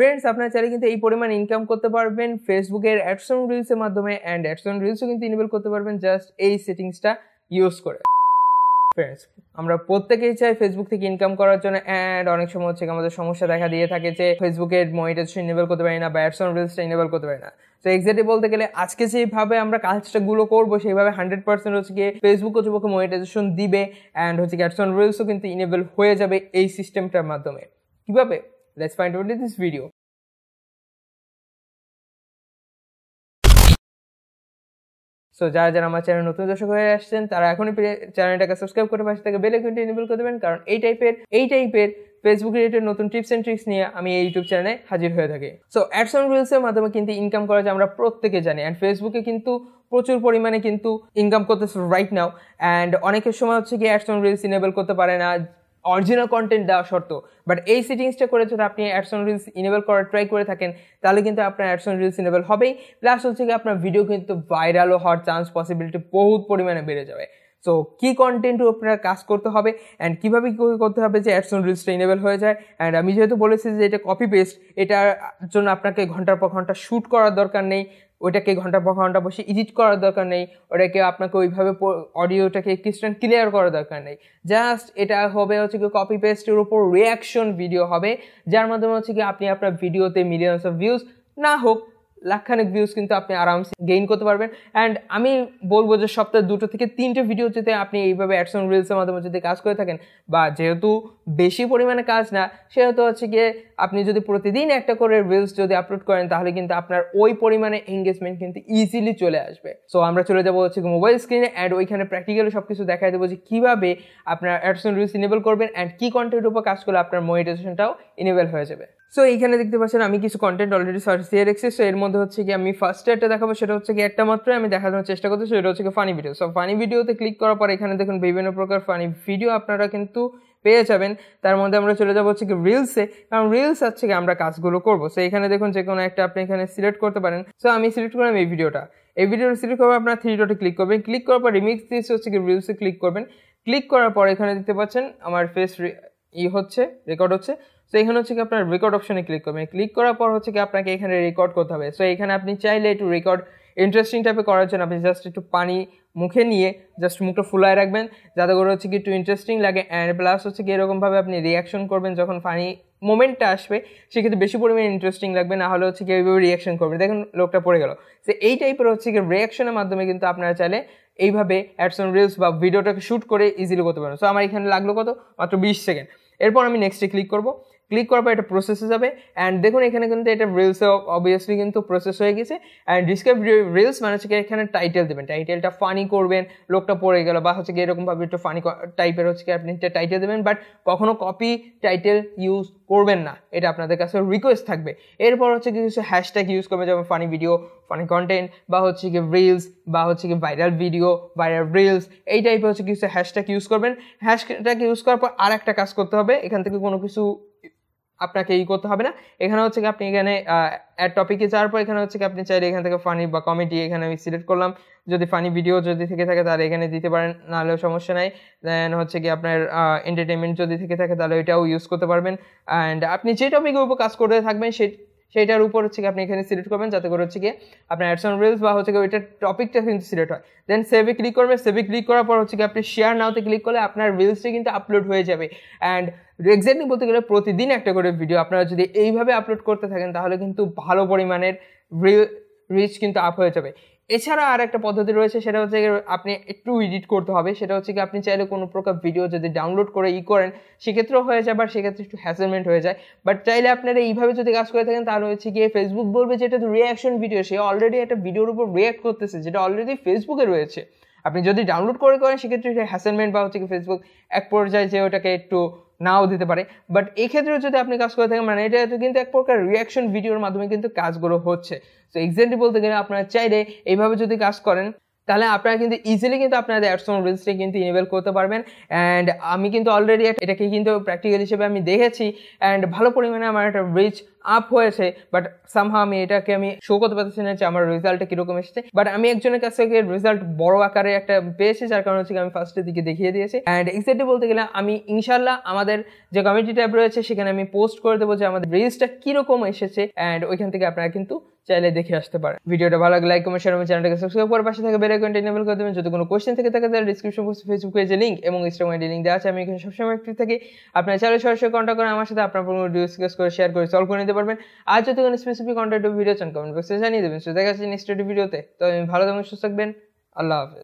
Friends আপনারা চাইলে কিন্তু এই পরিমাণ ইনকাম করতে পারবেন ফেসবুকের অ্যাডসন রিলসের মাধ্যমে অ্যান্ড অ্যাডসন রিলসও কিন্তু ইনেবল করতে পারবেন জাস্ট এই সেটিংসটা ইউজ করে ফ্রেন্ডস আমরা প্রত্যেকেই চাই ফেসবুক থেকে ইনকাম করার জন্য অ্যান্ড অনেক সময় হচ্ছে আমাদের সমস্যা দেখা দিয়ে থাকে যে ফেসবুকের মনিটাইজেশন ইনেবল করতে পারি না বা অ্যাডসন রিলসটা ইনেবল করতে পারি না তো এক্স্যাক্টলি বলতে গেলে আজকে যেভাবে আমরা কাজটা গুলো করবো সেইভাবে হান্ড্রেড পার্সেন্ট হচ্ছে গিয়ে ফেসবুক কর্তৃপক্ষ মনিটাইজেশন দিবে অ্যান্ড হচ্ছে অ্যাডসন রিলসও কিন্তু ইনেবল হয়ে যাবে এই সিস্টেমটার মাধ্যমে কীভাবে Let's find out in this video. So যারা যারা আমার চ্যানেল নতুন দর্শক হয়ে আসছেন তারা এখনই চ্যানেলটাকে সাবস্ক্রাইব করে পাশে থেকে বেল আইকনটি এনেবল করে দেবেন কারণ এই টাইপের এই টাইপের ফেসবুক রিলেটেড নতুন টিপস অ্যান্ড ট্রিক্স নিয়ে আমি এই ইউটিউব চ্যানেলে হাজির হয়ে থাকি সো অ্যাডস অন রিলসের মাধ্যমে কিন্তু ইনকাম করা যায় আমরা প্রত্যেকে জানি অ্যান্ড ফেসবুকে কিন্তু প্রচুর পরিমাণে কিন্তু ইনকাম করতেছে রাইট নাও অ্যান্ড অনেকের সময় হচ্ছে কি অ্যাডস অন রিলস ইনেবল করতে পারে না অরিজিনাল কন্টেন্ট দেওয়া শর্ত বাট এই সেটিংসটা করে যদি আপনি অ্যাডসন রিলস ইনেবল করার ট্রাই করে থাকেন তাহলে কিন্তু আপনার অ্যাডসন রিলস ইনেবল হবেই প্লাস হচ্ছে কি আপনার ভিডিও কিন্তু ভাইরালও হওয়ার চান্স পসিবিলিটি বহুত পরিমাণে বেড়ে যাবে সো কী কন্টেন্ট আপনার কাজ করতে হবে অ্যান্ড কীভাবে কী করতে হবে যে অ্যাডসন রিলসটা ইনেবল হয়ে যায় অ্যান্ড আমি যেহেতু বলেছি যে এটা কপি পেস্ট এটার জন্য আপনাকে ঘন্টার পর ঘন্টা শ্যুট করার দরকার নেই ওইটাকে ঘন্টা পর ঘন্টা বসে এডিট করার দরকার নেই ওটাকে আপনাকে ওইভাবে অডিওটাকে কিছুটা ক্লিয়ার করার দরকার নেই জাস্ট এটা হবে হচ্ছে কি কপি পেস্টের উপর রিয়াকশন ভিডিও হবে যার মাধ্যমে হচ্ছে কি আপনি আপনার ভিডিওতে মিলিয়ন্স অফ ভিউজ না হোক লাখখানেক ভিউজ কিন্তু আপনি আরামসে গেইন করতে পারবেন অ্যান্ড আমি বলবো যে সপ্তাহে দুটো থেকে তিনটে ভিডিও যদি আপনি এইভাবে অ্যাডসন রিলসের মাধ্যমে যদি কাজ করে থাকেন বা যেহেতু বেশি পরিমাণে কাজ না সেহেতু হচ্ছে গিয়ে আপনি যদি প্রতিদিন একটা করে রিলস যদি আপলোড করেন তাহলে কিন্তু আপনার ওই পরিমাণে এঙ্গেজমেন্ট কিন্তু ইজিলি চলে আসবে সো আমরা চলে যাবো হচ্ছে মোবাইল স্ক্রিনে অ্যান্ড ওইখানে প্র্যাকটিক্যালি সব কিছু দেখাই দেবো যে কীভাবে আপনার অ্যাডসন রিলস ইনেবল করবেন অ্যান্ড কী কন্টেন্টের উপর কাজ করলে আপনার মনিটাইজেশনটাও ইনেবল হয়ে যাবে সো এইখানে দেখতে পাচ্ছেন আমি কিছু কন্টেন্ট অলরেডি সার্চ দিয়ে রেখেছি সো এর মধ্যে হচ্ছে কি আমি ফার্স্ট একটা দেখাবো সেটা হচ্ছে কি একটা মাত্র আমি দেখানোর চেষ্টা করছি সেটা হচ্ছে কি ফানি ভিডিও সো ফানি ভিডিওতে ক্লিক করার পর এখানে দেখুন বিভিন্ন প্রকার ফানি ভিডিও আপনারা কিন্তু পেয়ে যাবেন তার মধ্যে আমরা চলে যাবো হচ্ছে কি রিলসে কারণ রিলস হচ্ছে কি আমরা কাজগুলো করবো সো এখানে দেখুন যে কোনো একটা আপনি এখানে সিলেক্ট করতে পারেন সো আমি সিলেক্ট করলাম এই ভিডিওটা এই ভিডিওটা সিলেক্ট করবেন আপনার থ্রি ডটে ক্লিক করবেন ক্লিক করার পর রিমিক্স দিয়ে হচ্ছে কি রিলসে ক্লিক করবেন ক্লিক করার পর এখানে দেখতে পাচ্ছেন আমার ফেস ই হচ্ছে রেকর্ড হচ্ছে সো এখানে হচ্ছে কি আপনার রেকর্ড অপশনে ক্লিক করবেন ক্লিক করার পর হচ্ছে কি আপনাকে এখানে রেকর্ড করতে হবে সো এখানে আপনি চাইলে একটু রেকর্ড ইন্টারেস্টিং টাইপে করার জন্য আপনি জাস্ট একটু পানি মুখে নিয়ে জাস্ট মুখটা ফুলায় রাখবেন যাতে করে হচ্ছে কি একটু ইন্টারেস্টিং লাগে অ্যান্ড প্লাস হচ্ছে কি এরকমভাবে আপনি রিয়াকশন করবেন যখন পানি মোমেন্টটা আসবে সেক্ষেত্রে বেশি পরিমাণে ইন্টারেস্টিং লাগবে না হলে হচ্ছে কি এইভাবে রিয়াকশন করবে দেখুন লোকটা পড়ে গেল সে এই টাইপের হচ্ছে কি রিয়াকশনের মাধ্যমে কিন্তু আপনারা চাইলে এইভাবে অ্যাডসন রিলস বা ভিডিওটাকে শ্যুট করে ইজিলি করতে পারেন সো আমার এখানে লাগলো কত মাত্র বিশ সেকেন্ড এরপর আমি নেক্সটে ক্লিক করবো ক্লিক করার পর এটা প্রসেসে যাবে অ্যান্ড দেখুন এখানে কিন্তু এটা রিলসে অবভিয়াসলি কিন্তু প্রসেস হয়ে গেছে অ্যান্ড ডিসক্রাইব রিলস মানে হচ্ছে এখানে টাইটেল দেবেন টাইটেলটা ফানি করবেন লোকটা পড়ে গেল বা হচ্ছে এরকমভাবে একটু ফানি টাইপের হচ্ছে আপনি একটা টাইটেল দেবেন বাট কখনো কপি টাইটেল ইউজ করবেন না এটা আপনাদের কাছে রিকোয়েস্ট থাকবে এরপর হচ্ছে কিছু হ্যাশট্যাগ ইউজ করবেন যেমন ফানি ভিডিও ফানি কন্টেন্ট বা হচ্ছে কি রিলস বা হচ্ছে কি ভাইরাল ভিডিও ভাইরাল রিলস এই টাইপের হচ্ছে কিছু হ্যাশট্যাগ ইউজ করবেন হ্যাশট্যাগ ইউজ করার পর আর একটা কাজ করতে হবে এখান থেকে কোনো কিছু আপনাকে ই করতে হবে না এখানে হচ্ছে কি আপনি এখানে অ্যাড টপিকে যাওয়ার পর এখানে হচ্ছে কি আপনি চাইলে এখান থেকে ফানি বা কমেডি এখানে আমি সিলেক্ট করলাম যদি ফানি ভিডিও যদি থেকে থাকে তাহলে এখানে দিতে পারেন নাহলেও সমস্যা নাই দেন হচ্ছে কি আপনার এন্টারটেনমেন্ট যদি থেকে থাকে তাহলে এটাও ইউজ করতে পারবেন অ্যান্ড আপনি যে টপিকের উপর কাজ করতে থাকবেন সেই সেইটার উপর হচ্ছে কি আপনি এখানে সিলেক্ট করবেন যাতে করে হচ্ছে কি আপনার অ্যাডস অন রিলস বা হচ্ছে কি ওইটার টপিকটা কিন্তু সিলেক্ট হয় দেন সেভে ক্লিক করবে সেভে ক্লিক করার পর হচ্ছে কি আপনি শেয়ার নাওতে ক্লিক করলে আপনার রিলসটি কিন্তু আপলোড হয়ে যাবে অ্যান্ড এক্স্যাক্টলি বলতে গেলে প্রতিদিন একটা করে ভিডিও আপনারা যদি এইভাবে আপলোড করতে থাকেন তাহলে কিন্তু ভালো পরিমাণের রিল রিচ কিন্তু আপ হয়ে যাবে এছাড়া আর একটা পদ্ধতি রয়েছে সেটা হচ্ছে আপনি একটু এডিট করতে হবে সেটা হচ্ছে কি আপনি চাইলে কোনো প্রকার ভিডিও যদি ডাউনলোড করে ই করেন সেক্ষেত্রেও হয়ে যায় বা সেক্ষেত্রে একটু হ্যাসেলমেন্ট হয়ে যায় বাট চাইলে আপনারা এইভাবে যদি কাজ করে থাকেন তাহলে হচ্ছে গিয়ে ফেসবুক বলবে যেটা তো রিয়াকশন ভিডিও সে অলরেডি একটা ভিডিওর উপর রিয়াক্ট করতেছে যেটা অলরেডি ফেসবুকে রয়েছে আপনি যদি ডাউনলোড করে করেন সেক্ষেত্রে হ্যাসেলমেন্ট বা হচ্ছে ফেসবুক এক পর্যায়ে যে ওটাকে একটু নাও দিতে পারে বাট এক্ষেত্রেও যদি আপনি কাজ করে থাকেন মানে এটা কিন্তু এক প্রকার রিয়াকশন ভিডিওর মাধ্যমে কিন্তু কাজগুলো হচ্ছে তো এক্স্যাক্টলি বলতে গেলে আপনারা চাইলে এইভাবে যদি কাজ করেন তাহলে আপনারা কিন্তু ইজিলি কিন্তু আপনাদের অ্যাডসন রিলসটি কিন্তু ইনেবল করতে পারবেন অ্যান্ড আমি কিন্তু অলরেডি এটাকে কিন্তু প্র্যাকটিক্যাল হিসেবে আমি দেখেছি অ্যান্ড ভালো পরিমাণে আমার একটা রিচ আপ হয়েছে বাট সামহা আমি এটাকে আমি শো করতে পারতেছি না যে আমার রেজাল্টটা কীরকম এসেছে বাট আমি একজনের কাছ থেকে রেজাল্ট বড় আকারে একটা পেয়েছি যার কারণে হচ্ছে আমি ফার্স্টের দিকে দেখিয়ে দিয়েছি অ্যান্ড এক্স্যাক্টলি বলতে গেলে আমি ইনশাল্লাহ আমাদের যে কমিটি ট্যাব রয়েছে সেখানে আমি পোস্ট করে দেবো যে আমাদের রিলসটা কীরকম এসেছে অ্যান্ড ওইখান থেকে আপনারা কিন্তু চাইলে দেখে আসতে পারেন ভিডিওটা ভালো লাগে লাইক কমেন্ট শেয়ার এবং চ্যানেলটাকে সাবস্ক্রাইব করার পাশে থাকা বেল আইকনটি এনেবল করে দেবেন যদি কোনো কোশ্চেন থেকে থাকে তাহলে ডিসক্রিপশন বক্সে ফেসবুক পেজে লিংক এবং ইনস্টাগ্রাম আইডি লিংক দেওয়া আছে আমি এখানে সবসময় অ্যাক্টিভ থাকি আপনারা চাইলে সরাসরি কন্ট্যাক্ট করে আমার সাথে আপনার কোনো ডিসকাস করে শেয়ার করে সলভ করে নিতে পারবেন আর যদি কোনো স্পেসিফিক কন্ট্যাক্ট ভিডিও চান কমেন্ট বক্সে জানিয়ে দেবেন সো দেখা যাচ্ছে নেক্সট ভিডিওতে তো আমি ভালো থাকবেন সুস্থ থাকবেন আল্লাহ হাফেজ